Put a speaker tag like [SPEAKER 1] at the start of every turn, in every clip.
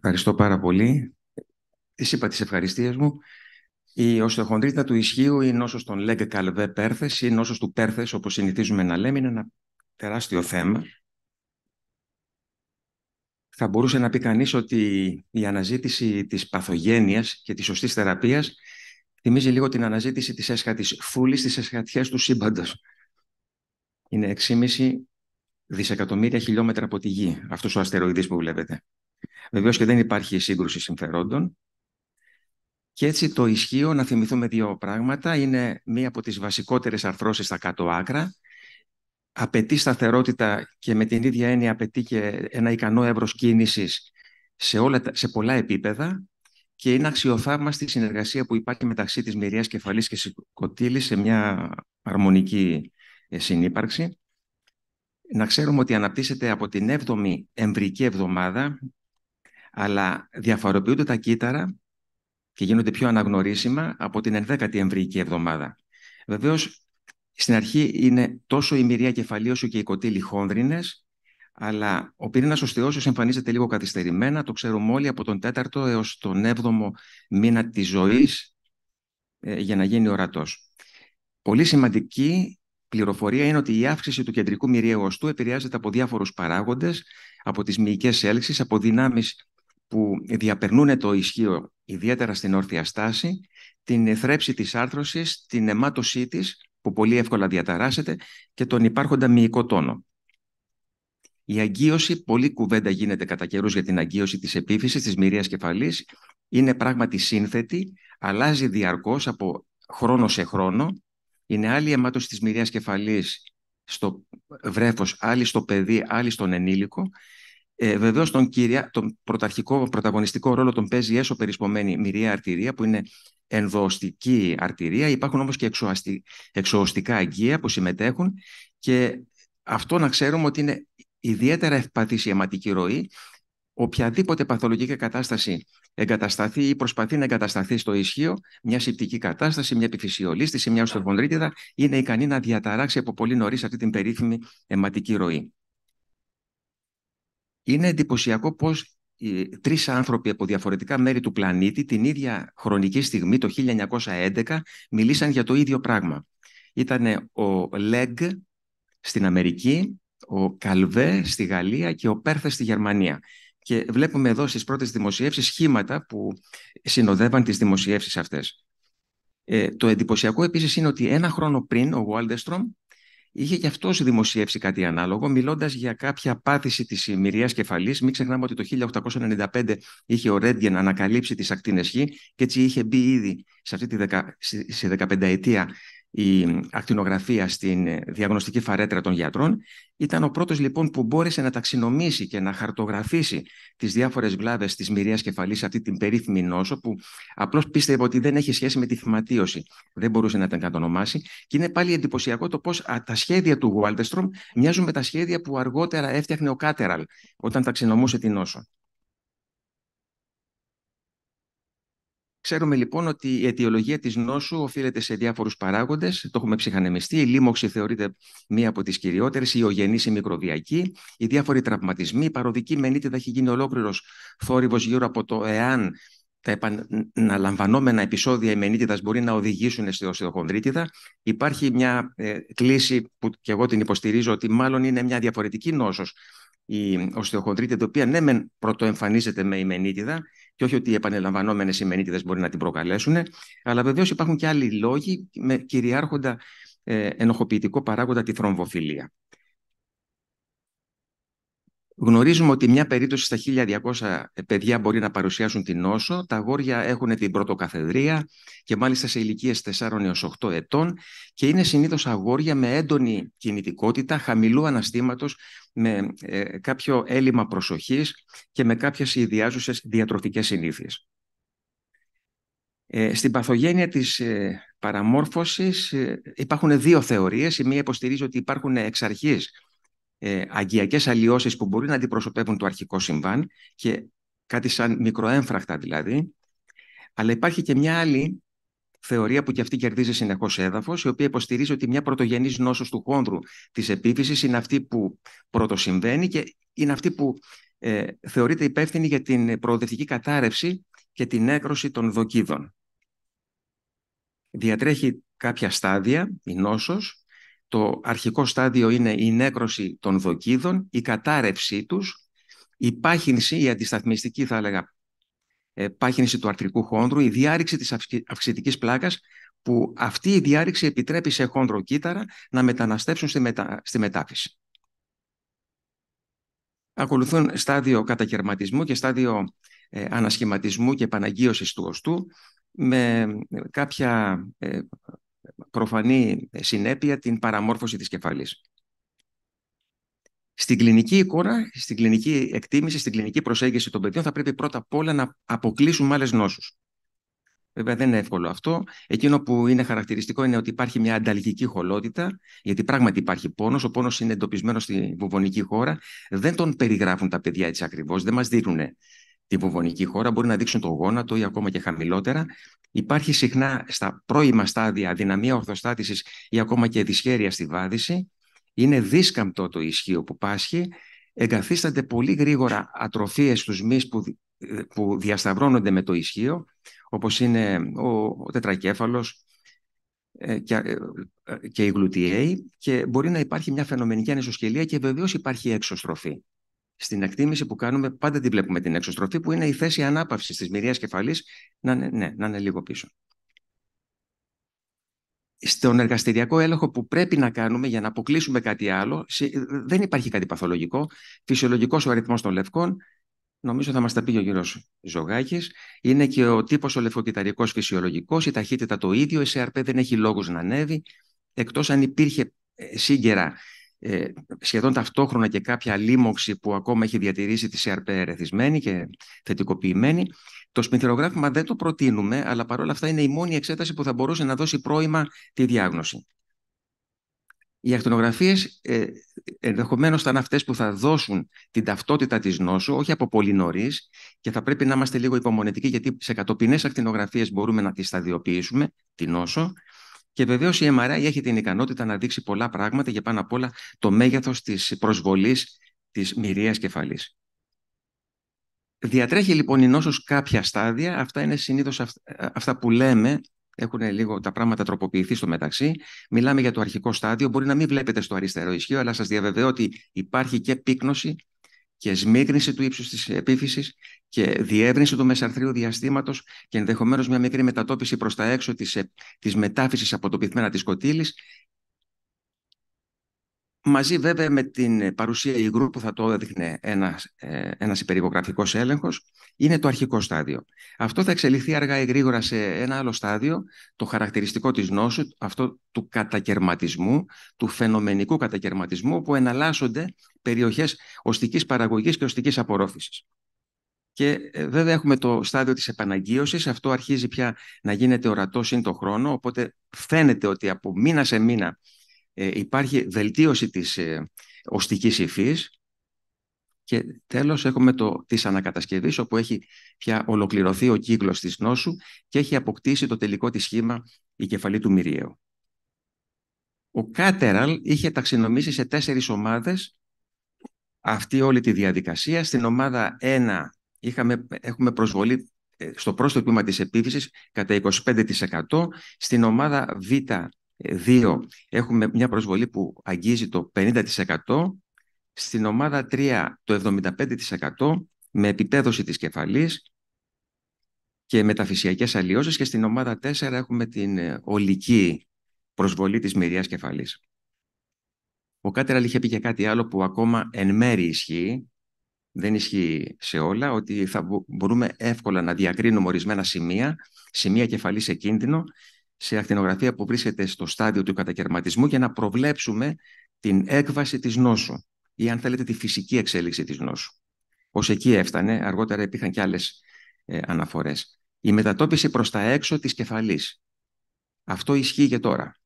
[SPEAKER 1] Ευχαριστώ πάρα πολύ. Τη είπα τις ευχαριστίες μου. Η οστεοχονδρίτα του ισχύου, η νόσος των Λέγκε Καλβέ Πέρθες, η νόσος του Πέρθες, όπως συνηθίζουμε να λέμε, είναι ένα τεράστιο θέμα. Θα μπορούσε να πει κανείς ότι η αναζήτηση της παθογένειας και της σωστής θεραπείας θυμίζει λίγο την αναζήτηση της έσχατης φούλης, της έσχατιας του σύμπαντος. Είναι 6,5 δισεκατομμύρια χιλιόμετρα από τη γη, αυτός ο αστεροειδής που βλέπετε. Βεβαίως και δεν υπάρχει σύγκρουση συμφερόντων. Και έτσι το ισχύω, να θυμηθούμε δύο πράγματα, είναι μία από τις βασικότερες αρθρώσεις στα κάτω άκρα. Απαιτεί σταθερότητα και με την ίδια έννοια απαιτεί και ένα ικανό εύρος κίνησης σε, όλα, σε πολλά επίπεδα και είναι αξιοθαύμαστη η συνεργασία που υπάρχει μεταξύ της μυριάς κεφαλής και σηκωτήλης σε μια αρμονική ε, συνύπαρξη. Να ξέρουμε ότι αναπτύσσεται από την 7η εμβρική εβδομάδα, αλλά διαφοροποιούνται τα κύτταρα και γίνονται πιο αναγνωρίσιμα από την 10η εμβρυϊκή εβδομάδα. Βεβαίως, στην αρχή είναι τόσο η μυρία κεφαλή όσο και οι κοτήλοι χόνδρινες, αλλά ο πυρήνας οστεώσεω εμφανίζεται λίγο καθυστερημένα, το ξέρουμε όλοι από τον 4ο έως τον 7ο μήνα της ζωής ε, για να γίνει ορατός. Πολύ σημαντική πληροφορία είναι ότι η αύξηση του κεντρικού μυριαίου οστού επηρεάζεται από διάφορους παράγοντες, από τις μυϊκές έλξεις, από δυνάμεις που διαπερνούν το ισχύο, ιδιαίτερα στην όρθια στάση, την θρέψη της άρθρωσης, την αιμάτωσή της, που πολύ εύκολα διαταράσσεται, και τον υπάρχοντα μυϊκό τόνο. Η αγκίωση, πολλή κουβέντα γίνεται κατά καιρούς για την αγκίωση της επίφυσης, της μυρίας κεφαλής, είναι πράγματι σύνθετη, αλλάζει διαρκώς από χρόνο σε χρόνο, είναι άλλη αιμάτωση της μυρίας κεφαλής στο βρέφος, άλλη στο παιδί, άλλη στον ενήλικο ε, Βεβαίως, τον, τον πρωταρχικό πρωταγωνιστικό ρόλο τον παίζει η έσω περισπομένη μυρία αρτηρία, που είναι ενδοοστική αρτηρία. Υπάρχουν όμως και εξοαστι... εξοοστικά που συμμετέχουν και αυτό να ξέρουμε ότι είναι ιδιαίτερα ευπαθής η αιματική ροή. Οποιαδήποτε παθολογική κατάσταση εγκατασταθεί ή προσπαθεί να εγκατασταθεί στο ισχύο, μια συμπτική κατάσταση, μια επιφυσιολίστηση, μια οστοβονρίτιδα, είναι ικανή να διαταράξει από πολύ νωρίς αυτή την περίφημη αιματική ροή. Είναι εντυπωσιακό πώς ε, τρεις άνθρωποι από διαφορετικά μέρη του πλανήτη την ίδια χρονική στιγμή το 1911 μιλήσαν για το ίδιο πράγμα. Ήταν ο Λέγκ στην Αμερική, ο Καλβέ στη Γαλλία και ο Πέρθες στη Γερμανία. Και βλέπουμε εδώ στις πρώτες δημοσιεύσεις σχήματα που συνοδεύαν τις δημοσιεύσεις αυτές. Ε, το εντυπωσιακό επίσης είναι ότι ένα χρόνο πριν ο Γουάλντεστρομ Είχε και αυτός δημοσιεύσει κάτι ανάλογο, μιλώντας για κάποια πάθηση της μυρία κεφαλής. Μην ξεχνάμε ότι το 1895 είχε ο Ρέντγεν ανακαλύψει τις ακτίνες γη και έτσι είχε μπει ήδη σε αυτή τη δεκα... 15 ετία η ακτινογραφία στην ε, διαγνωστική φαρέτρα των γιατρών. Ήταν ο πρώτος λοιπόν που μπόρεσε να ταξινομήσει και να χαρτογραφήσει τις διάφορες βλάβες της μυρίας κεφαλής, αυτή την περίφημη νόσο που απλώς πίστευε ότι δεν έχει σχέση με τη θυματίωση. Δεν μπορούσε να την κατονομάσει και είναι πάλι εντυπωσιακό το πώς τα σχέδια του Γουάλτεστρομ μοιάζουν με τα σχέδια που αργότερα έφτιαχνε ο Κάτεραλ όταν ταξινομούσε την νόσο. Ξέρουμε λοιπόν ότι η αιτιολογία της νόσου οφείλεται σε διάφορους παράγοντες, το έχουμε ψυχανεμιστεί, η λίμωξη θεωρείται μία από τις κυριότερες, η μια διαφορετική γνώση η μικροβιακή, οι διάφοροι τραυματισμοί, η παροδική μενίτιδα έχει γίνει ολόκληρος θόρυβος γύρω από το εάν τα επαναλαμβανόμενα επεισόδια η μενιτιδας μπορεί να οδηγήσουν στη οστεοχονδριτιδα Υπάρχει μια ε, κλίση που και εγώ την υποστηρίζω ότι μάλλον είναι μια διαφορετική νόσος η οστιοχονδρίτιδα η οποία ναι μεν πρωτοεμφανίζεται με μενίτιδα. Και όχι ότι οι επανελαμβανόμενε ημενίτιδε μπορεί να την προκαλέσουν, αλλά βεβαίως υπάρχουν και άλλοι λόγοι με κυριάρχοντα ε, ενοχοποιητικό παράγοντα τη θρομβοφιλία. Γνωρίζουμε ότι μια περίπτωση στα 1.200 ε, παιδιά μπορεί να παρουσιάσουν την νόσο. Τα αγόρια έχουν την πρωτοκαθεδρία και μάλιστα σε ηλικίες 4 έω 8 ετών και είναι συνήθως αγόρια με έντονη κινητικότητα, χαμηλού αναστήματος με ε, κάποιο έλλειμμα προσοχής και με κάποιες ιδιάζουσες διατροφικές συνήθειες. Ε, στην παθογένεια της ε, παραμόρφωσης υπάρχουν δύο θεωρίες. Η μία υποστηρίζει ότι υπάρχουν εξ αρχής ε, αγκιακές αλλοιώσεις που μπορεί να αντιπροσωπεύουν το αρχικό συμβάν και κάτι σαν μικροέμφραχτα δηλαδή. Αλλά υπάρχει και μια άλλη θεωρία που και αυτή κερδίζει συνεχώς έδαφος, η οποία υποστηρίζει ότι μια πρωτογενής νόσος του χόνδρου της επίφυσης είναι αυτή που πρώτο συμβαίνει και είναι αυτή που ε, θεωρείται υπεύθυνη για την προοδευτική κατάρρευση και την έκρωση των δοκίδων. Διατρέχει κάποια στάδια η νόσος το αρχικό στάδιο είναι η νέκρωση των δοκίδων, η κατάρρευσή τους, η πάχυνση, η αντισταθμιστική θα έλεγα, ε, πάχυνση του αρθρικού χόνδρου, η διάρρηξη της αυξητικής πλάκας, που αυτή η διάρρηξη επιτρέπει σε χόντρο κύτταρα να μεταναστεύσουν στη, στη μετάφυση. Ακολουθούν στάδιο κατακαιρματισμού και στάδιο ε, ανασχηματισμού και επαναγκίωσης του οστού με ε, κάποια προφανή συνέπεια την παραμόρφωση της κεφαλής. Στην κλινική εικόνα, στην κλινική εκτίμηση, στην κλινική προσέγγιση των παιδιών θα πρέπει πρώτα απ' όλα να αποκλείσουμε άλλες νόσους. Βέβαια δεν είναι εύκολο αυτό. Εκείνο που είναι χαρακτηριστικό είναι ότι υπάρχει μια ανταλγική χολότητα, γιατί πράγματι υπάρχει πόνος, Ο πόνος είναι εντοπισμένος στη βουβονική χώρα. Δεν τον περιγράφουν τα παιδιά έτσι ακριβώς, δεν μας δείχνουν τη βομβονική χώρα, μπορεί να δείξουν το γόνατο ή ακόμα και χαμηλότερα. Υπάρχει συχνά στα πρώιμα στάδια αδυναμία ορθοστάτησης ή ακόμα και δυσχέρεια στη βάδιση. Είναι δίσκαμπτο το ισχύο που πάσχει. Εγκαθίστανται πολύ γρήγορα ατροφίες στους μυς που, που διασταυρώνονται με το ισχύο, όπως είναι ο, ο τετρακέφαλος, ε, ε, ε, και η γλουτιέη και μπορεί να υπάρχει μια φαινομενική ανισοσκελία και βεβαίως υπάρχει έξωστροφή στην εκτίμηση που κάνουμε, πάντα την βλέπουμε την εξωστροφή, που είναι η θέση ανάπαυσης της μοιραία κεφαλής να, ναι, να είναι λίγο πίσω. Στον εργαστηριακό έλεγχο που πρέπει να κάνουμε για να αποκλείσουμε κάτι άλλο, δεν υπάρχει κάτι παθολογικό. Φυσιολογικός ο αριθμός των λευκών, νομίζω θα μας τα πει ο κύριος Ζωγάκης. Είναι και ο τύπος ο λευκοκυταρικός φυσιολογικός, η ταχύτητα το ίδιο, η ΣΕΑΡΠΕ δεν έχει λόγους να ανέβει, εκτός αν υπήρχε ε, σύγκαιρα ε, σχεδόν ταυτόχρονα και κάποια λίμωξη που ακόμα έχει διατηρήσει τη CRP ερεθισμένη και θετικοποιημένη. Το σπινθυρογράφημα δεν το προτείνουμε, αλλά παρόλα αυτά είναι η μόνη εξέταση που θα μπορούσε να δώσει πρόημα τη διάγνωση. Οι ακτινογραφίες, ε, ενδεχομένως θα είναι αυτές που θα δώσουν την ταυτότητα της νόσου, όχι από πολύ νωρίς, και θα πρέπει να είμαστε λίγο υπομονετικοί, γιατί σε κατοπινές ακτινογραφίες μπορούμε να τη σταδιοποιήσουμε, την νόσο, και βεβαίως η MRI έχει την ικανότητα να δείξει πολλά πράγματα και πάνω απ' όλα το μέγεθος της προσβολής της μυρία κεφαλής. Διατρέχει λοιπόν η νόσος κάποια στάδια, αυτά είναι συνήθως ε, αυτά που λέμε, έχουν λίγο τα πράγματα τροποποιηθεί στο μεταξύ. Μιλάμε για το αρχικό στάδιο, μπορεί να μην βλέπετε στο αριστερό ισχύο, αλλά σας διαβεβαιώ ότι υπάρχει και πύκνωση και σμίγνηση του ύψους της επίφυσης και διεύρυνση του μεσαρθρίου διαστήματος και ενδεχομένως μια μικρή μετατόπιση προς τα έξω της της ε, μετάφυσης από το πυθμένα της κοτήλης Μαζί βέβαια με την παρουσία υγρού που θα το έδειχνε ένας, ε, ένας υπερηγογραφικός έλεγχος είναι το αρχικό στάδιο. Αυτό θα εξελιχθεί αργά ή γρήγορα σε ένα άλλο στάδιο, το χαρακτηριστικό της νόσου, αυτό του κατακαιρματισμού, του φαινομενικού κατακαιρματισμού που εναλλάσσονται περιοχές οστικής παραγωγής και οστικής απορρόφησης. Και ε, βέβαια έχουμε το στάδιο της επαναγκύωσης, αυτό αρχίζει πια να γίνεται ορατό σύν το χρόνο, οπότε φαίνεται ότι από μήνα σε μήνα ε, υπάρχει βελτίωση της ε, οστικής υφής και τέλος έχουμε το της ανακατασκευής όπου έχει πια ολοκληρωθεί ο κύκλος της νόσου και έχει αποκτήσει το τελικό της σχήμα η κεφαλή του μυριαίου. Ο Κάτεραλ είχε ταξινομήσει σε τέσσερις ομάδες αυτή όλη τη διαδικασία. Στην ομάδα 1 είχαμε, έχουμε προσβολή ε, στο πρόσθετο τμήμα της κατά 25%. Στην ομάδα Β ε, δύο, Έχουμε μια προσβολή που αγγίζει το 50% στην ομάδα 3 το 75% με επίπεδωση της κεφαλής και μεταφυσιακές αλλοιώσεις και στην ομάδα 4 έχουμε την ε, ολική προσβολή της μυριάς κεφαλής. Ο Κάτεραλ είχε πει και κάτι άλλο που ακόμα εν μέρη ισχύει, δεν ισχύει σε όλα, ότι θα μπορούμε εύκολα να διακρίνουμε ορισμένα σημεία, σημεία κεφαλής σε κίνδυνο σε ακτινογραφία που βρίσκεται στο στάδιο του κατακαιρματισμού για να προβλέψουμε την έκβαση της νόσου ή αν θέλετε τη φυσική εξέλιξη της νόσου. Ως εκεί έφτανε, αργότερα υπήρχαν και άλλες ε, αναφορές. Η αν θελετε τη φυσικη εξελιξη της νοσου ω εκει εφτανε αργοτερα υπηρχαν και αλλες ε αναφορες η μετατοπιση προς τα έξω της κεφαλής. Αυτό ισχύει και τώρα.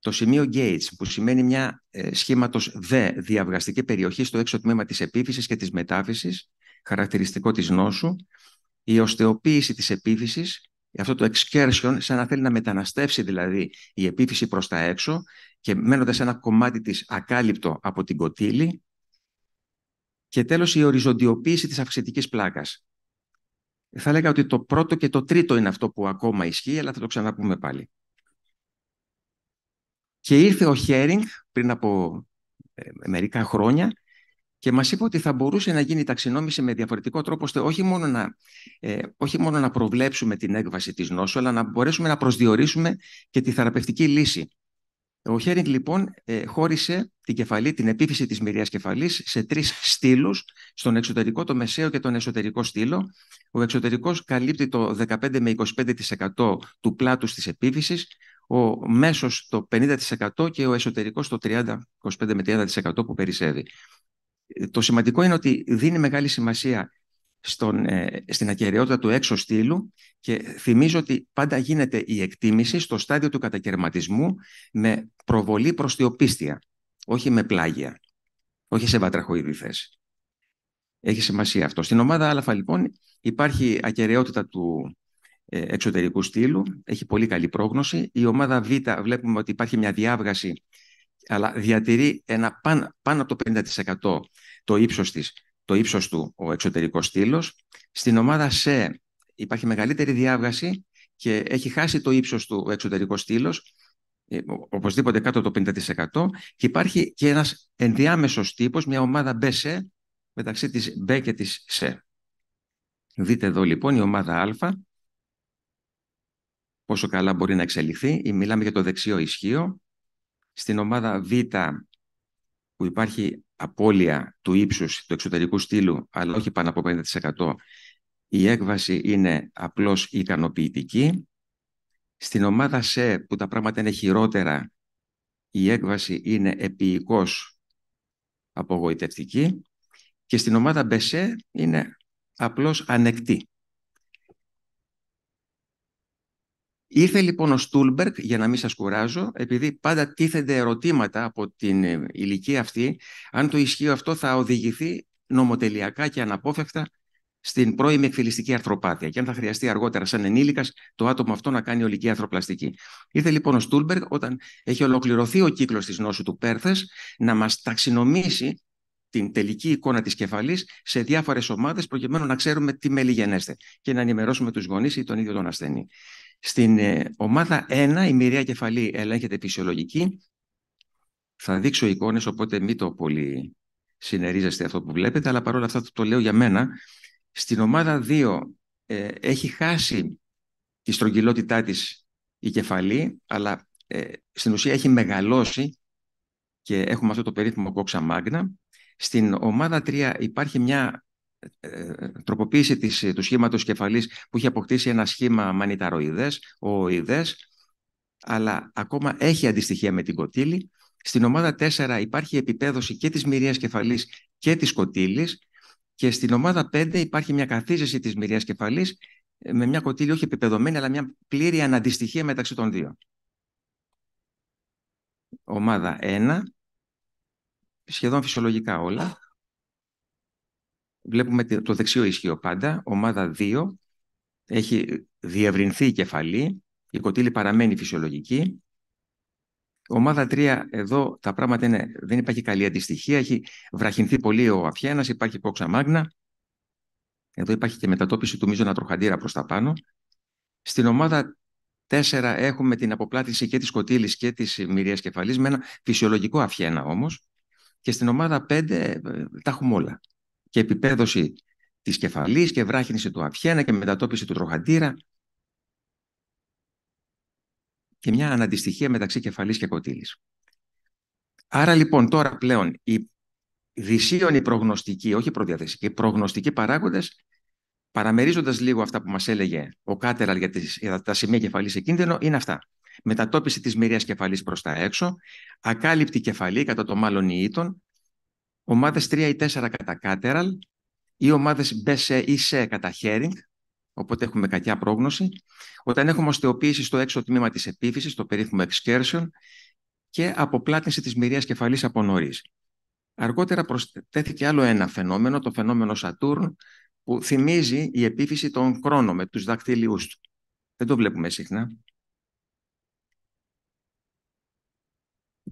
[SPEAKER 1] Το σημείο Gates, που σημαίνει μια ε, σχήματος δε διαβγαστική περιοχή στο έξω τμήμα της επίφυσης και της μετάφυσης, χαρακτηριστικό της νόσου, η οστεοποίηση της επίφυσης αυτό το excursion, σαν να θέλει να μεταναστεύσει δηλαδή η επίφυση προς τα έξω και μένοντας ένα κομμάτι της ακάλυπτο από την κοτήλη και τέλος η οριζοντιοποίηση της αυξητικής πλάκας. Θα λέγα ότι το πρώτο και το τρίτο είναι αυτό που ακόμα ισχύει, αλλά θα το ξαναπούμε πάλι. Και ήρθε ο Χέρινγκ πριν από ε, μερικά χρόνια και μας είπε ότι θα μπορούσε να γίνει η ταξινόμηση με διαφορετικό τρόπο, ώστε όχι μόνο να, ε, όχι μόνο να προβλέψουμε την έκβαση της νόσου, αλλά να μπορέσουμε να προσδιορίσουμε και τη θεραπευτική λύση. Ο Χέρινγκ λοιπόν ε, χώρισε την κεφαλή, την επίφυση της μυριάς κεφαλής σε τρεις στήλους, στον εξωτερικό, το μεσαίο και τον εσωτερικό στήλο. Ο εξωτερικός καλύπτει το 15 με 25% του πλάτους της επίφυσης, ο μέσος το 50% και ο εσωτερικός το 30, 25 με 30% που περισσεύει. Το σημαντικό είναι ότι δίνει μεγάλη σημασία στον, ε, στην ακαιρεότητα του έξω στήλου και θυμίζω ότι πάντα γίνεται η εκτίμηση στο στάδιο του κατακαιρματισμού με προβολή προς οπίστια, όχι με πλάγια, όχι σε βατραχοειδή Έχει σημασία αυτό. Στην ομάδα Α λοιπόν υπάρχει ακαιρεότητα του ε, εξωτερικού στήλου, έχει πολύ καλή πρόγνωση. Η ομάδα Β βλέπουμε ότι υπάρχει μια διάβγαση αλλά διατηρεί ένα πάνω, πάνω από το 50% το ύψος, της, το ύψος του ο εξωτερικός στήλος. Στην ομάδα σε υπάρχει μεγαλύτερη διάβγαση και έχει χάσει το ύψος του ο εξωτερικός στήλος, ε, οπωσδήποτε κάτω το 50% και υπάρχει και ένας ενδιάμεσος τύπος, μια ομάδα B-C μεταξύ της B και της C. Δείτε εδώ λοιπόν η ομάδα Α, πόσο καλά μπορεί να εξελιχθεί. Μιλάμε για το δεξιό ισχύο, στην ομάδα Β που υπάρχει απώλεια του ύψους του εξωτερικού στήλου, αλλά όχι πάνω από 50%, η έκβαση είναι απλώς ικανοποιητική. Στην ομάδα Σ, που τα πράγματα είναι χειρότερα, η έκβαση είναι επίοικος απογοητευτική και στην ομάδα ΜΠΕΣΕ είναι απλώς ανεκτή. Ήρθε λοιπόν ο Στούλμπεργκ, για να μην σας κουράζω, επειδή πάντα τίθενται ερωτήματα από την ε, ηλικία αυτή, αν το ισχύω αυτό θα οδηγηθεί νομοτελειακά και αναπόφευκτα στην πρώιμη εκφυλιστική αρθροπάθεια και αν θα χρειαστεί αργότερα σαν ενήλικας το άτομο αυτό να κάνει ολική αρθροπλαστική. Ήρθε λοιπόν ο Στούλμπεργκ όταν έχει ολοκληρωθεί ο κύκλος της νόσου του Πέρθες να μας ταξινομήσει την τελική εικόνα της κεφαλής σε διάφορες ομάδες προκειμένου να ξέρουμε τι μελιγενέστε και να ενημερώσουμε τους γονείς ή τον ίδιο τον ασθενή. Στην ε, ομάδα 1 η μοιραία κεφαλή ελέγχεται φυσιολογική. Θα δείξω εικόνες, οπότε μην το πολύ συνερίζεστε αυτό που βλέπετε, αλλά παρόλα αυτά το λέω για μένα. Στην ομάδα 2 ε, έχει χάσει τη στρογγυλότητά της η κεφαλή, αλλά ε, στην ουσία έχει μεγαλώσει και έχουμε αυτό το περίφημο κόξα μάγνα. Στην ομάδα 3 υπάρχει μια ε, ε, τροποποίηση της, ε, του σχήματος κεφαλής που είχε αποκτήσει ένα σχήμα μανιταροειδές, οοειδές, αλλά ακόμα έχει αντιστοιχεία με την κοτήλη. Στην ομάδα 4 υπάρχει επιπέδωση και της μυρίας κεφαλής και της κοτήλης και στην ομάδα 5 υπάρχει μια καθίζεση της μυρίας κεφαλής με μια κοτήλη όχι επιπεδωμένη αλλά μια πλήρη αναντιστοιχεία μεταξύ των δύο. Ομάδα 1, σχεδόν φυσιολογικά όλα βλέπουμε το δεξιό ισχύο πάντα, ομάδα 2, έχει διευρυνθεί η κεφαλή, η κοτήλη παραμένει φυσιολογική. Ομάδα 3, εδώ τα πράγματα είναι, δεν υπάρχει καλή αντιστοιχία, έχει βραχυνθεί πολύ ο αφιένας, υπάρχει πόξα μάγνα. Εδώ υπάρχει και μετατόπιση του μίζωνα τροχαντήρα προς τα πάνω. Στην ομάδα 4 έχουμε την αποπλάτηση και της κοτήλης και της μυριάς κεφαλής με ένα φυσιολογικό αφιένα όμως. Και στην ομάδα 5 ε, τα έχουμε όλα και επιπέδωση της κεφαλής και βράχυνση του αυχένα και μετατόπιση του τροχαντήρα και μια αναντιστοιχία μεταξύ κεφαλής και κοτήλης. Άρα λοιπόν τώρα πλέον οι δυσίωνοι προγνωστικοί, όχι οι προγνωστικοί παράγοντες παραμερίζοντας λίγο αυτά που μας έλεγε ο Κάτεραλ για, τις, τα σημεία κεφαλής σε κίνδυνο, είναι αυτά. Μετατόπιση της μοιρίας κεφαλής προς τα έξω, ακάλυπτη κεφαλή κατά το μάλλον Ομάδε 3 ή 4 κατά Κάτεραλ ή ομαδε BC ή C κατά Χέρινγκ, οπότε έχουμε κακιά πρόγνωση. Όταν έχουμε οστεοποίηση στο έξω τμήμα της επίφυσης, το περίφημο excursion, και αποπλάτηση της μυρίας κεφαλη από νωρίς. Αργότερα προσθέθηκε άλλο ένα φαινόμενο, το φαινόμενο Σατούρν, που θυμίζει η επίφυση των χρόνων με τους δακτυλίους του. Δεν το βλέπουμε συχνά.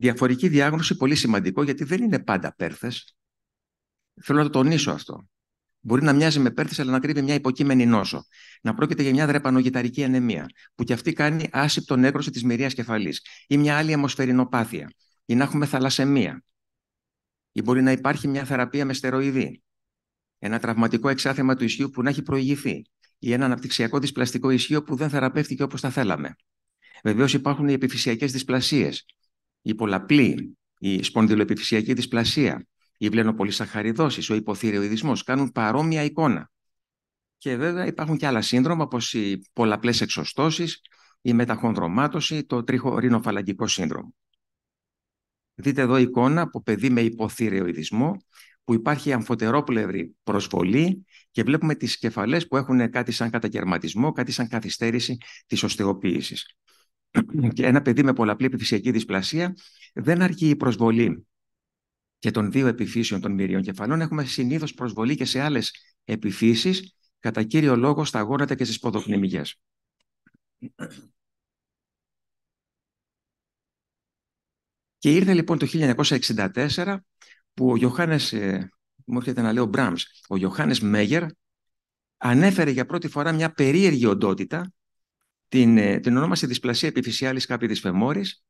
[SPEAKER 1] Διαφορική διάγνωση, πολύ σημαντικό, γιατί δεν είναι πάντα πέρθες. Θέλω να το τονίσω αυτό. Μπορεί να μοιάζει με πέρθες, αλλά να κρύβει μια υποκείμενη νόσο. Να πρόκειται για μια δρεπανογεταρική ανεμία, που κι αυτή κάνει άσυπτο νέκρωση της μυρία κεφαλής, ή μια άλλη αιμοσφαιρινοπάθεια, ή να έχουμε θαλασσεμία, ή μπορεί να υπάρχει μια θεραπεία με στεροειδή, ένα τραυματικό εξάθεμα του ισχύου που να έχει προηγηθεί, ή ένα αναπτυξιακό δυσπλαστικό ισχύο που δεν θεραπεύτηκε όπως θα θέλαμε. Βεβαίως υπάρχουν οι επιφυσιακές δυσπλασίες, η πολλαπλή, η σπονδυλοεπιφυσιακή δυσπλασία, η βλενοπολισαχαριδόσεις, ο υποθυρεοειδισμός κάνουν παρόμοια εικόνα. Και βέβαια υπάρχουν και άλλα σύνδρομα όπως οι πολλαπλές εξωστώσεις, η μεταχονδρομάτωση, το τριχο σύνδρομο. Δείτε εδώ εικόνα από παιδί με υποθυρεοειδισμό που υπάρχει αμφωτερόπλευρη προσβολή και βλέπουμε τις κεφαλές που έχουν κάτι σαν κατακαιρματισμό, κάτι σαν καθυστέρηση της οστεοποίησης. και ένα παιδί με πολλαπλή επιφυσιακή δυσπλασία, δεν αρκεί η προσβολή και των δύο επιφύσεων των μυρίων κεφαλών. Έχουμε συνήθως προσβολή και σε άλλες επιφύσεις, κατά κύριο λόγο στα γόνατα και στις ποδοκνημικέ. Και ήρθε λοιπόν το 1964 που ο Ιωάννης, ε, μου να λέω Μπραμς, ο Ιωάννης Μέγερ ανέφερε για πρώτη φορά μια περίεργη οντότητα την, ε, την ονόμασε δυσπλασία επιφυσιάλης της φεμόρης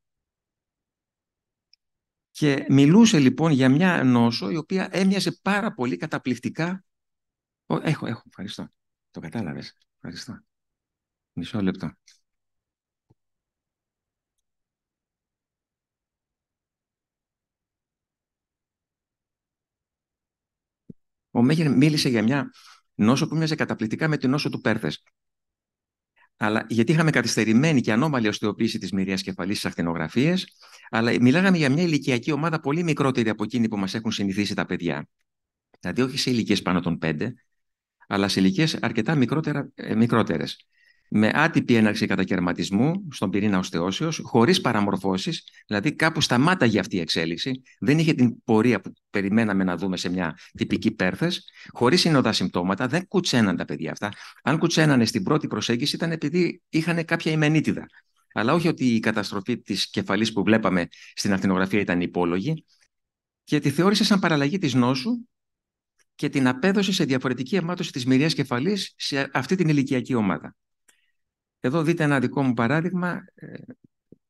[SPEAKER 1] και μιλούσε λοιπόν για μια νόσο η οποία έμοιαζε πάρα πολύ καταπληκτικά. Έχω, έχω, ευχαριστώ. Το κατάλαβες. Ευχαριστώ. Μισό λεπτό. Ο Μέγερ μίλησε για μια νόσο που μοιάζει καταπληκτικά με την νόσο του Πέρθες αλλά γιατί είχαμε καθυστερημένη και ανώμαλη οστεοποίηση της μοιραία κεφαλής στις ακτινογραφίες, αλλά μιλάγαμε για μια ηλικιακή ομάδα πολύ μικρότερη από εκείνη που μας έχουν συνηθίσει τα παιδιά. Δηλαδή, όχι σε ηλικίες πάνω των 5, αλλά σε ηλικίες αρκετά ε, μικρότερες με άτυπη έναρξη κατακαιρματισμού στον πυρήνα οστεώσεως, χωρίς παραμορφώσεις, δηλαδή κάπου σταμάταγε αυτή η εξέλιξη, δεν είχε την πορεία που περιμέναμε να δούμε σε μια τυπική πέρθες, χωρίς συνοδά συμπτώματα, δεν κουτσέναν τα παιδιά αυτά. Αν κουτσένανε στην πρώτη προσέγγιση ήταν επειδή είχαν κάποια ημενίτιδα. Αλλά όχι ότι η καταστροφή της κεφαλής που βλέπαμε στην αυτινογραφία ήταν υπόλογη, και τη θεώρησε σαν παραλλαγή της νόσου και την απέδωσε σε διαφορετική αιμάτωση τη μοιραία κεφαλής σε αυτή την ηλικιακή ομάδα. Εδώ δείτε ένα δικό μου παράδειγμα ε,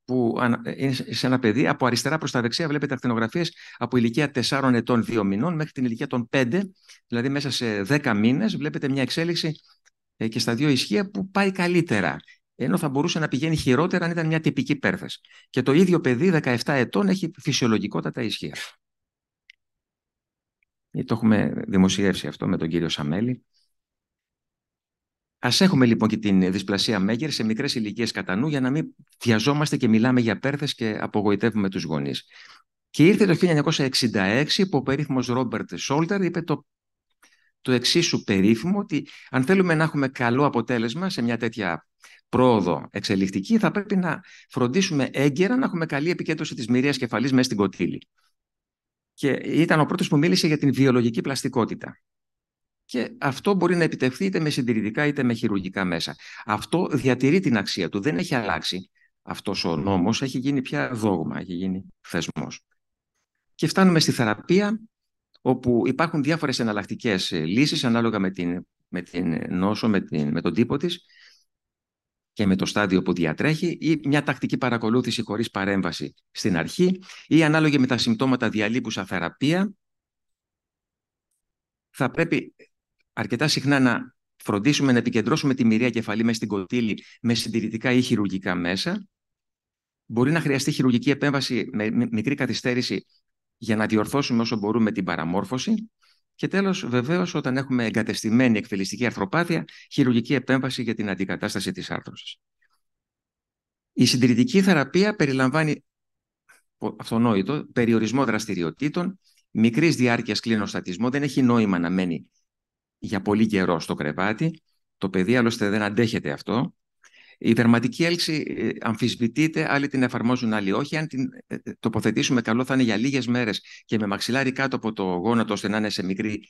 [SPEAKER 1] που ε, είναι σε ένα παιδί από αριστερά προς τα δεξιά βλέπετε ακτινογραφίες από ηλικία 4 ετών 2 μηνών μέχρι την ηλικία των 5, δηλαδή μέσα σε 10 μήνες βλέπετε μια εξέλιξη ε, και στα δύο ισχύα που πάει καλύτερα. Ενώ θα μπορούσε να πηγαίνει χειρότερα αν ήταν μια τυπική πέρθεση. Και το ίδιο παιδί 17 ετών έχει φυσιολογικότατα ισχύα. Το έχουμε δημοσιεύσει αυτό με τον κύριο Σαμέλη Ας έχουμε λοιπόν και την δυσπλασία Μέγερ σε μικρές ηλικίες κατά νου, για να μην διαζόμαστε και μιλάμε για πέρθε και απογοητεύουμε τους γονείς. Και ήρθε το 1966 που ο περίφημος Ρόμπερτ Σόλτερ είπε το, το εξίσου περίφημο ότι αν θέλουμε να έχουμε καλό αποτέλεσμα σε μια τέτοια πρόοδο εξελιχτική, θα πρέπει να φροντίσουμε έγκαιρα να έχουμε καλή επικέντρωση της μυρία κεφαλή μέσα στην κοτήλη. Και ήταν ο πρώτος που μίλησε για την βιολογική πλαστικότητα. Και αυτό μπορεί να επιτευχθεί είτε με συντηρητικά είτε με χειρουργικά μέσα. Αυτό διατηρεί την αξία του. Δεν έχει αλλάξει Αυτός ο νόμος Έχει γίνει πια δόγμα, έχει γίνει θεσμός. Και φτάνουμε στη θεραπεία, όπου υπάρχουν διάφορες εναλλακτικές ε, λύσεις ανάλογα με την, με την νόσο, με, τον τύπο της και με το στάδιο που διατρέχει ή μια τακτική παρακολούθηση χωρίς παρέμβαση στην αρχή ή ανάλογα με τα συμπτώματα διαλύπουσα θεραπεία θα πρέπει αρκετά συχνά να φροντίσουμε να επικεντρώσουμε τη μυρία κεφαλή μέσα στην κοτήλη μες συντηρητικά ή χειρουργικά μέσα. Μπορεί να χρειαστεί χειρουργική επέμβαση με μικρή καθυστέρηση για να διορθώσουμε όσο μπορούμε την παραμόρφωση. Και τέλος, βεβαίως, όταν έχουμε εγκατεστημένη εκφυλιστική αρθροπάθεια, χειρουργική επέμβαση για την αντικατάσταση της άρθρωσης. Η συντηρητική θεραπεία περιλαμβάνει αυτονόητο περιορισμό δραστηριοτήτων, μικρής διάρκειας κλινοστατισμό, δεν έχει νόημα να μένει για πολύ καιρό στο κρεβάτι. Το παιδί άλλωστε δεν αντέχεται αυτό. Η δερματική έλξη ε, αμφισβητείται, άλλοι την εφαρμόζουν, άλλοι όχι. Αν την ε, ε, τοποθετήσουμε, καλό θα είναι για λίγες μέρες και με μαξιλάρι κάτω από το γόνατο, ώστε να είναι σε μικρή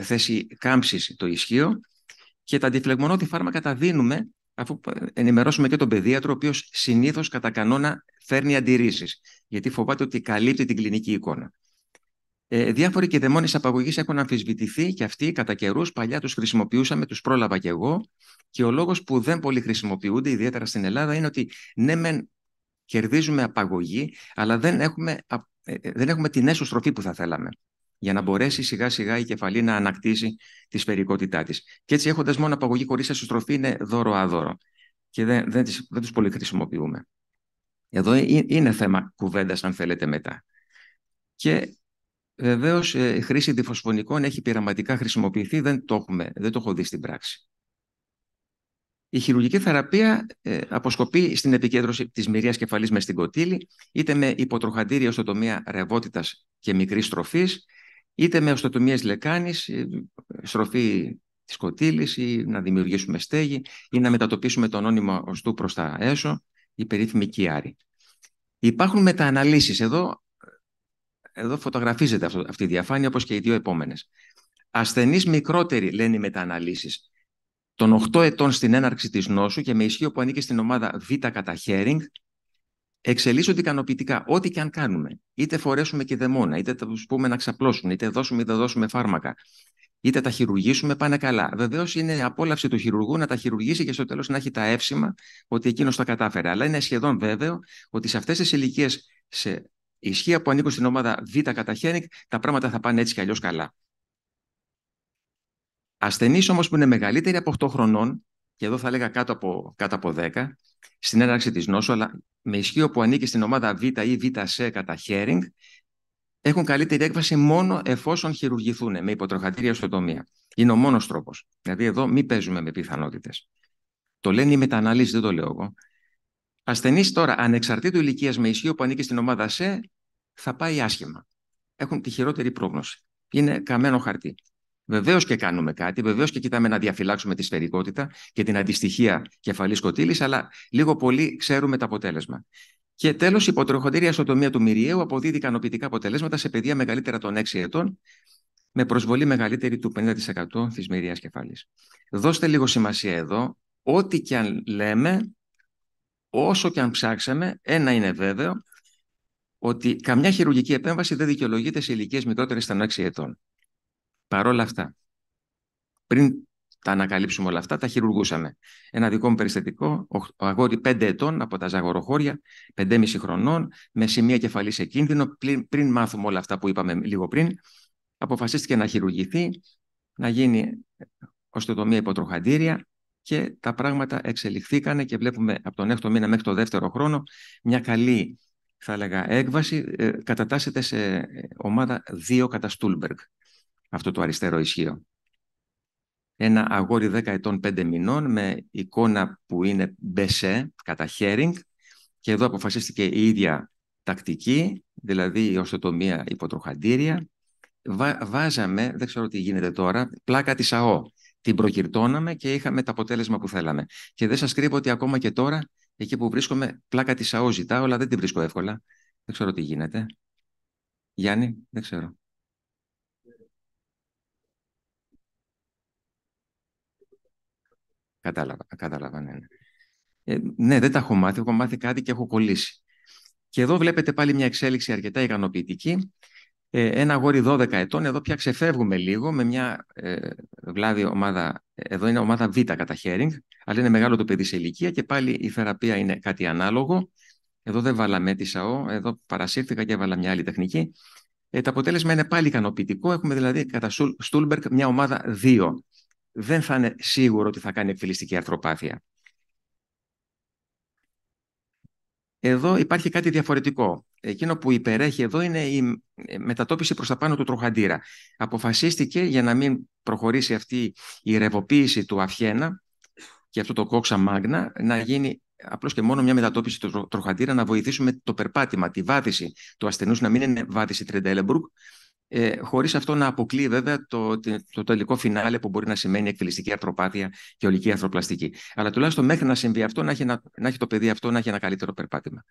[SPEAKER 1] θέση κάμψης το ισχύο. Και τα αντιφλεγμονώδη φάρμακα τα δίνουμε, αφού ενημερώσουμε και τον παιδίατρο, ο οποίος συνήθως κατά κανόνα φέρνει αντιρρήσεις, γιατί φοβάται ότι καλύπτει την κλινική εικόνα. Ε, διάφοροι και δαιμόνες απαγωγής έχουν αμφισβητηθεί και αυτοί κατά καιρούς παλιά τους χρησιμοποιούσαμε, τους πρόλαβα κι εγώ και ο λόγος που δεν πολύ χρησιμοποιούνται, ιδιαίτερα στην Ελλάδα, είναι ότι ναι μεν κερδίζουμε απαγωγή, αλλά δεν έχουμε, ε, ε, δεν έχουμε την έσωστροφή που θα θέλαμε για να μπορέσει σιγά σιγά η κεφαλή να ανακτήσει τη σφαιρικότητά της. Και έτσι έχοντας μόνο απαγωγή χωρίς εσωστροφή είναι δώρο-άδωρο. Και δεν, δεν, δεν τους πολύ χρησιμοποιούμε. Εδώ είναι θέμα κουβέντας, αν θέλετε, μετά. Και Βεβαίως, ε, η χρήση αντιφοσφονικών έχει πειραματικά χρησιμοποιηθεί, δεν το, έχουμε, δεν το έχω δει στην πράξη. Η χειρουργική θεραπεία ε, αποσκοπεί στην επικέντρωση της μυρία κεφαλής μες στην κοτήλη, είτε με υποτροχαντήρια οστοτομία ρευότητας και μικρής στροφής, είτε με οστοτομίες λεκάνης, ε, στροφή της κοτήλης, ή να δημιουργήσουμε στέγη, ή να μετατοπίσουμε τον όνειμο οστού προς τα έσω, η περίφημη κιάρη. Υπάρχουν μεταναλυσει εδώ εδώ φωτογραφίζεται αυτό, αυτή η διαφάνεια, όπως και οι δύο επόμενες. Ασθενείς μικρότεροι, λένε οι μεταναλύσεις, των 8 ετών στην έναρξη της νόσου και με ισχύο που ανήκει στην ομάδα Β κατά Χέρινγκ, εξελίσσονται ικανοποιητικά, ό,τι και αν κάνουμε. Είτε φορέσουμε και δαιμόνα, είτε τους πούμε να ξαπλώσουν, είτε δώσουμε δεν δώσουμε φάρμακα, είτε τα χειρουργήσουμε, πάνε καλά. Βεβαίως είναι απόλαυση του χειρουργού να τα χειρουργήσει και στο τέλος να έχει τα εύσημα ότι εκείνος τα κατάφερε. Αλλά είναι σχεδόν βέβαιο ότι σε αυτές τις ηλικίες, σε ισχύ που ανήκει στην ομάδα Β κατά Χένικ, τα πράγματα θα πάνε έτσι κι αλλιώς καλά. Ασθενείς όμως που είναι μεγαλύτεροι από 8 χρονών, και εδώ θα λέγα κάτω από, κάτω 10, στην έναρξη της νόσου, αλλά με ισχύο που ανήκει στην ομάδα Β ή Β κατά Χέρινγκ, έχουν καλύτερη έκβαση μόνο εφόσον χειρουργηθούν με υποτροχατήρια οστοτομία. Είναι ο μόνος τρόπος. Δηλαδή, εδώ μην παίζουμε με πιθανότητες. Το λένε οι μεταναλύσεις, δεν το λέω εγώ. Ασθενείς τώρα ανεξαρτήτου ηλικίας με ισχύο που ανήκει στην ομάδα Σέ θα πάει άσχημα. Έχουν τη χειρότερη πρόγνωση. Είναι καμένο χαρτί. Βεβαίως και κάνουμε κάτι, βεβαίως και κοιτάμε να διαφυλάξουμε τη σφαιρικότητα και την αντιστοιχεία κεφαλής κοτήλης, αλλά λίγο πολύ ξέρουμε το αποτέλεσμα. Και τέλος, η υποτροχοντήρια ισοτομία του μυριαίου αποδίδει ικανοποιητικά αποτελέσματα σε παιδιά μεγαλύτερα των 6 ετών, με προσβολή μεγαλύτερη του 50% τη μυρία κεφαλή. Δώστε λίγο σημασία εδώ. Ό,τι και αν λέμε, όσο και αν ψάξαμε, ένα είναι βέβαιο, ότι καμιά χειρουργική επέμβαση δεν δικαιολογείται σε ηλικίες μικρότερες των 6 ετών. Παρ' όλα αυτά, πριν τα ανακαλύψουμε όλα αυτά, τα χειρουργούσαμε. Ένα δικό μου περιστατικό, ο αγόρι 5 ετών από τα Ζαγοροχώρια, 5,5 χρονών, με σημεία κεφαλής σε κίνδυνο, πριν μάθουμε όλα αυτά που είπαμε λίγο πριν, αποφασίστηκε να χειρουργηθεί, να γίνει οστοτομία υποτροχαντήρια και τα πράγματα εξελιχθήκανε και βλέπουμε από τον έκτο μήνα μέχρι το δεύτερο χρόνο μια καλή θα έλεγα, έκβαση ε, κατατάσσεται σε ε, ομάδα 2 κατά Στούλμπεργκ, αυτό το αριστερό ισχύο. Ένα αγόρι 10 ετών 5 μηνών με εικόνα που είναι μπεσέ κατά χέρινγκ και εδώ αποφασίστηκε η ίδια τακτική, δηλαδή η οστοτομία υποτροχαντήρια. βάζαμε, δεν ξέρω τι γίνεται τώρα, πλάκα της ΑΟ. Την προκυρτώναμε και είχαμε το αποτέλεσμα που θέλαμε. Και δεν σας κρύβω ότι ακόμα και τώρα Εκεί που βρίσκομαι, πλάκα της ΑΟ ζητάω, αλλά δεν την βρίσκω εύκολα. Δεν ξέρω τι γίνεται. Γιάννη, δεν ξέρω. Κατάλαβα, κατάλαβα, ναι, ναι. Ε, ναι, δεν τα έχω μάθει. Έχω μάθει κάτι και έχω κολλήσει. Και εδώ βλέπετε πάλι μια εξέλιξη αρκετά ικανοποιητική. Ε, ένα αγόρι 12 ετών, εδώ πια ξεφεύγουμε λίγο με μια ε, βλάβη ομάδα, ε, εδώ είναι ομάδα Β κατά Χέρινγκ, αλλά είναι μεγάλο το παιδί σε ηλικία και πάλι η θεραπεία είναι κάτι ανάλογο. Εδώ δεν βάλαμε τη ΣΑΟ, εδώ παρασύρθηκα και έβαλα μια άλλη τεχνική. Ε, το αποτέλεσμα είναι πάλι ικανοποιητικό, έχουμε δηλαδή κατά Στούλμπερκ μια ομάδα 2. Δεν θα είναι σίγουρο ότι θα κάνει εκφυλιστική αρθροπάθεια. Εδώ υπάρχει κάτι διαφορετικό εκείνο που υπερέχει εδώ είναι η ε, μετατόπιση προς τα πάνω του τροχαντήρα. Αποφασίστηκε για να μην προχωρήσει αυτή η ρευοποίηση του Αφιένα και αυτό το κόξα μάγνα να γίνει απλώς και μόνο μια μετατόπιση του τροχαντήρα να βοηθήσουμε το περπάτημα, τη βάδιση του ασθενούς να μην είναι βάδιση Τρεντέλεμπουργκ ε, χωρίς αυτό να αποκλεί βέβαια το, το, τελικό φινάλε που μπορεί να σημαίνει εκφυλιστική αρθροπάθεια και ολική αρθροπλαστική. Αλλά τουλάχιστον μέχρι να συμβεί αυτό, να έχει, να, να έχει το παιδί αυτό να έχει ένα καλύτερο περπάτημα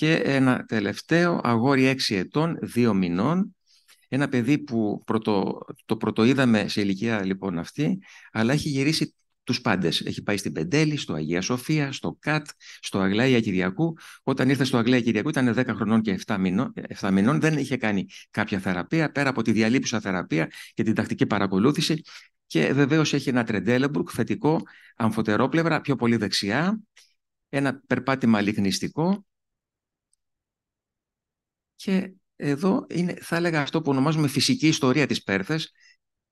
[SPEAKER 1] και ένα τελευταίο αγόρι 6 ετών, 2 μηνών, ένα παιδί που πρωτο, το πρωτοείδαμε σε ηλικία λοιπόν αυτή, αλλά έχει γυρίσει τους πάντες. Έχει πάει στην Πεντέλη, στο Αγία Σοφία, στο ΚΑΤ, στο Αγλαία Κυριακού. Όταν ήρθε στο Αγλαία Κυριακού ήταν 10 χρονών και 7 μηνών, Δεν είχε κάνει κάποια θεραπεία, πέρα από τη διαλύπουσα θεραπεία και την τακτική παρακολούθηση. Και βεβαίως έχει ένα τρεντέλεμπουρκ θετικό, αμφωτερόπλευρα, πιο πολύ δεξιά, ένα περπάτημα λιγνιστικό και εδώ είναι, θα έλεγα αυτό που ονομάζουμε φυσική ιστορία της Πέρθες.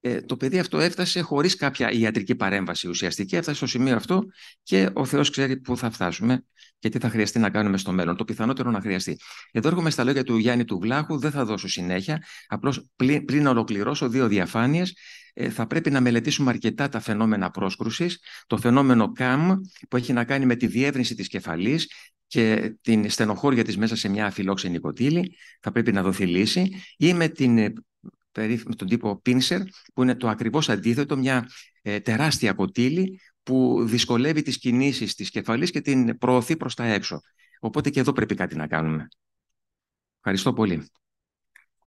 [SPEAKER 1] Ε, το παιδί αυτό έφτασε χωρίς κάποια ιατρική παρέμβαση ουσιαστική, έφτασε στο σημείο αυτό και ο Θεός ξέρει πού θα φτάσουμε και τι θα χρειαστεί να κάνουμε στο μέλλον, το πιθανότερο να χρειαστεί. Εδώ έρχομαι στα λόγια του Γιάννη του Βλάχου, δεν θα δώσω συνέχεια, απλώς πριν ολοκληρώσω δύο διαφάνειες ε, θα πρέπει να μελετήσουμε αρκετά τα φαινόμενα πρόσκρουσης, το φαινόμενο CAM που έχει να κάνει με τη διεύρυνση της κεφαλής και την στενοχώρια της μέσα σε μια αφιλόξενη κοτήλη, θα πρέπει να δοθεί λύση, ή με την ε, τον τύπο Πίνσερ, που είναι το ακριβώς αντίθετο, μια ε, τεράστια κοτήλη που δυσκολεύει τις κινήσεις της κεφαλής και την προωθεί προς τα έξω. Οπότε και εδώ πρέπει κάτι να κάνουμε. Ευχαριστώ πολύ.